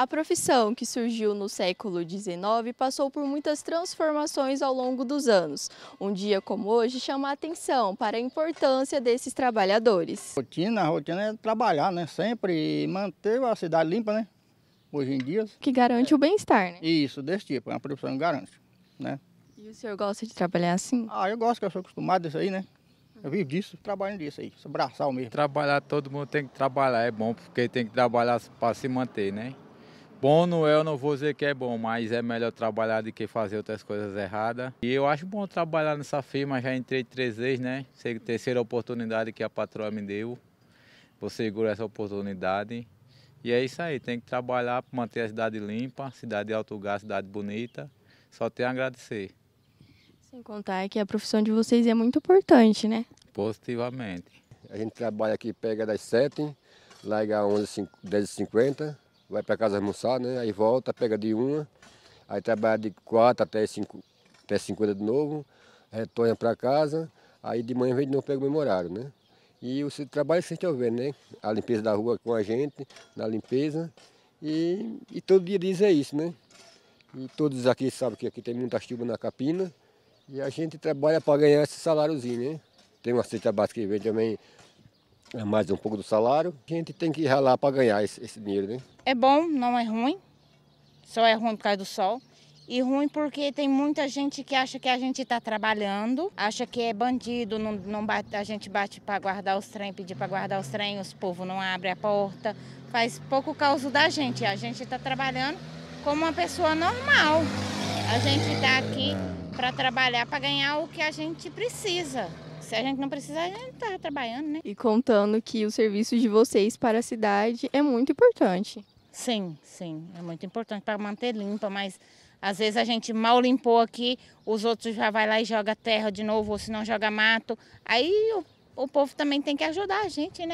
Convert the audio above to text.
A profissão, que surgiu no século XIX, passou por muitas transformações ao longo dos anos. Um dia como hoje chama a atenção para a importância desses trabalhadores. A rotina, a rotina é trabalhar, né? Sempre manter a cidade limpa, né? Hoje em dia. Que garante é. o bem-estar, né? Isso, desse tipo. É uma profissão que garante, né? E o senhor gosta de trabalhar assim? Ah, eu gosto, que eu sou acostumado a isso aí, né? Eu vivo disso, trabalho disso aí, braçal mesmo. Trabalhar, todo mundo tem que trabalhar, é bom, porque tem que trabalhar para se manter, né? Bom não é, eu não vou dizer que é bom, mas é melhor trabalhar do que fazer outras coisas erradas. E eu acho bom trabalhar nessa firma, já entrei três vezes, né? Terceira oportunidade que a patroa me deu. Vou segurar essa oportunidade. E é isso aí, tem que trabalhar para manter a cidade limpa, cidade de alto gás, cidade bonita. Só tem a agradecer. Sem contar que a profissão de vocês é muito importante, né? Positivamente. A gente trabalha aqui, pega das 7, larga às 10 h 50 vai para casa almoçar, né? Aí volta, pega de uma, aí trabalha de quatro até cinco, até cinquenta de novo, retorna para casa, aí de manhã vem de novo pega o mesmo horário, né? E o trabalho sem estão vendo, né? A limpeza da rua com a gente, na limpeza. E, e todo dia diz é isso, né? E todos aqui sabem que aqui tem muita chuva na capina. E a gente trabalha para ganhar esse saláriozinho, né? Tem uma cesta básica que vem também mais um pouco do salário. A gente tem que ralar para ganhar esse, esse, dinheiro, né? É bom, não é ruim. Só é ruim por causa do sol. E ruim porque tem muita gente que acha que a gente está trabalhando, acha que é bandido, não, não bate, a gente bate para guardar os trem, pedir para guardar os trem, os povos não abrem a porta. Faz pouco causa da gente. A gente está trabalhando como uma pessoa normal. A gente está aqui para trabalhar, para ganhar o que a gente precisa. Se a gente não precisar, a gente tá trabalhando, né? E contando que o serviço de vocês para a cidade é muito importante. Sim, sim, é muito importante para manter limpa, mas às vezes a gente mal limpou aqui, os outros já vai lá e joga terra de novo, ou se não joga mato. Aí o, o povo também tem que ajudar a gente, né?